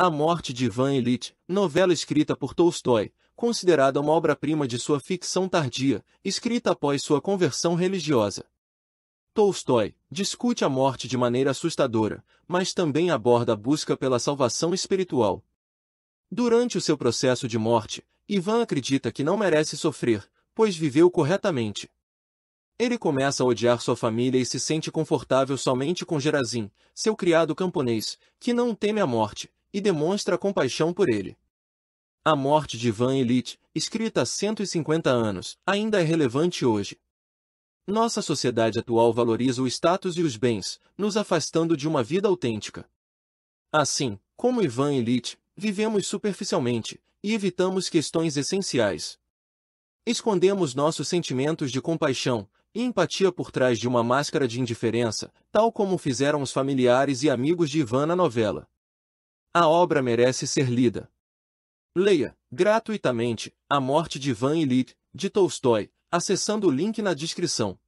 A Morte de Ivan Illich, novela escrita por Tolstói, considerada uma obra-prima de sua ficção tardia, escrita após sua conversão religiosa. Tolstói discute a morte de maneira assustadora, mas também aborda a busca pela salvação espiritual. Durante o seu processo de morte, Ivan acredita que não merece sofrer, pois viveu corretamente. Ele começa a odiar sua família e se sente confortável somente com Gerazim, seu criado camponês, que não teme a morte, e demonstra compaixão por ele. A morte de Van Elite, escrita há 150 anos, ainda é relevante hoje. Nossa sociedade atual valoriza o status e os bens, nos afastando de uma vida autêntica. Assim, como Ivan Elite, vivemos superficialmente e evitamos questões essenciais. Escondemos nossos sentimentos de compaixão e empatia por trás de uma máscara de indiferença, tal como fizeram os familiares e amigos de Ivan na novela. A obra merece ser lida. Leia, gratuitamente, A Morte de Van Illich, de Tolstói, acessando o link na descrição.